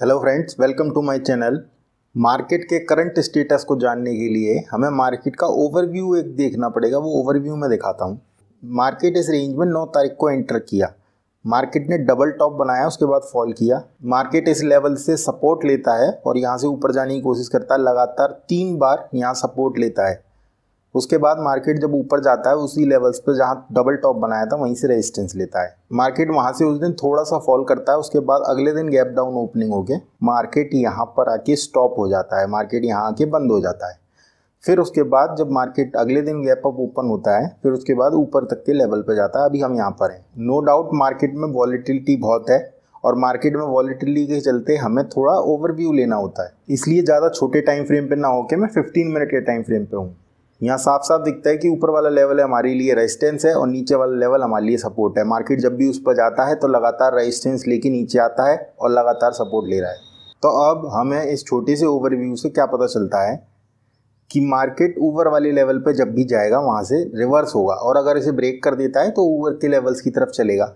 hello friends welcome to my channel market के current status को जानने के लिए हमें मार्केट का ओवरव्यू एक देखना पड़ेगा वो ओवरव्यू में दिखाता हूँ मार्केट इस रेंज में नौ तारीख को एंटर किया मार्केट ने डबल टॉप बनाया उसके बाद फॉल किया मार्केट इस लेवल से सपोर्ट लेता है और यहाँ से ऊपर जाने की कोशिश करता है लगातार तीन बार यहाँ सपोर्ट लेता है उसके बाद मार्केट जब ऊपर जाता है उसी लेवल्स पर जहाँ डबल टॉप बनाया था वहीं से रेजिस्टेंस लेता है मार्केट वहाँ से उस दिन थोड़ा सा फॉल करता है उसके बाद अगले दिन गैप डाउन ओपनिंग होके मार्केट यहाँ पर आके स्टॉप हो जाता है मार्केट यहाँ आके बंद हो जाता है फिर उसके बाद जब मार्केट अगले दिन गैप अप ओपन होता है फिर उसके बाद ऊपर तक के लेवल पर जाता है अभी हम यहाँ पर हैं नो डाउट मार्केट में वॉलीटिलिटी बहुत है और मार्केट में वॉलीटिलिटी के चलते हमें थोड़ा ओवरव्यू लेना होता है इसलिए ज़्यादा छोटे टाइम फ्रेम पर ना होकर मैं फिफ्टीन मिनट के टाइम फ्रेम पर हूँ यहाँ साफ साफ दिखता है कि ऊपर वाला लेवल है हमारे लिए रेजिस्टेंस है और नीचे वाला लेवल हमारे लिए सपोर्ट है मार्केट जब भी उस पर जाता है तो लगातार रेजिस्टेंस लेके नीचे आता है और लगातार सपोर्ट ले रहा है तो अब हमें इस छोटे से ओवरव्यू से क्या पता चलता है कि मार्केट ऊपर वाले लेवल पर जब भी जाएगा वहाँ से रिवर्स होगा और अगर इसे ब्रेक कर देता है तो ऊपर के लेवल्स की तरफ चलेगा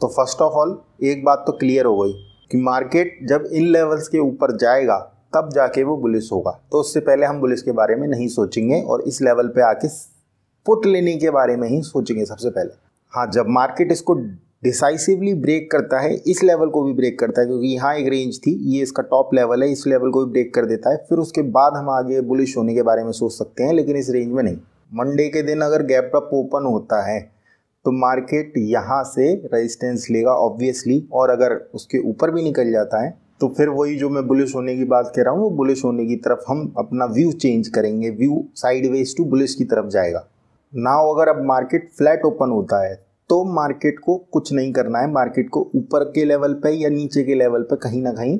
तो फर्स्ट ऑफ ऑल एक बात तो क्लियर हो गई कि मार्केट जब इन लेवल्स के ऊपर जाएगा तब जाके वो बुलिस होगा तो उससे पहले हम बुलिस के बारे में नहीं सोचेंगे और इस लेवल पे आके पुट लेने के बारे में ही सोचेंगे सबसे पहले हाँ जब मार्केट इसको डिसाइसिवली ब्रेक करता है इस लेवल को भी ब्रेक करता है क्योंकि यहाँ एक रेंज थी ये इसका टॉप लेवल है इस लेवल को भी ब्रेक कर देता है फिर उसके बाद हम आगे बुलिश होने के बारे में सोच सकते हैं लेकिन इस रेंज में नहीं मंडे के दिन अगर गैप अप ओपन होता है तो मार्केट यहाँ से रेजिस्टेंस लेगा ऑब्वियसली और अगर उसके ऊपर भी निकल जाता है तो फिर वही जो मैं बुलिश होने की बात कह रहा हूँ वो बुलिश होने की तरफ हम अपना व्यू चेंज करेंगे व्यू साइडवेज टू बुलिश की तरफ जाएगा ना अगर अब मार्केट फ्लैट ओपन होता है तो मार्केट को कुछ नहीं करना है मार्केट को ऊपर के लेवल पे या नीचे के लेवल पे कहीं ना कहीं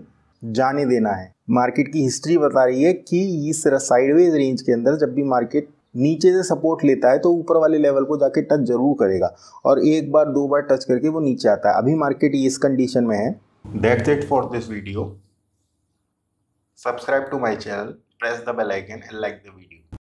जाने देना है मार्केट की हिस्ट्री बता रही है कि इस साइडवेज रेंज के अंदर जब भी मार्केट नीचे से सपोर्ट लेता है तो ऊपर वाले लेवल को जाके टच जरूर करेगा और एक बार दो बार टच करके वो नीचे आता है अभी मार्केट इस कंडीशन में है that's it for this video subscribe to my channel press the bell icon and like the video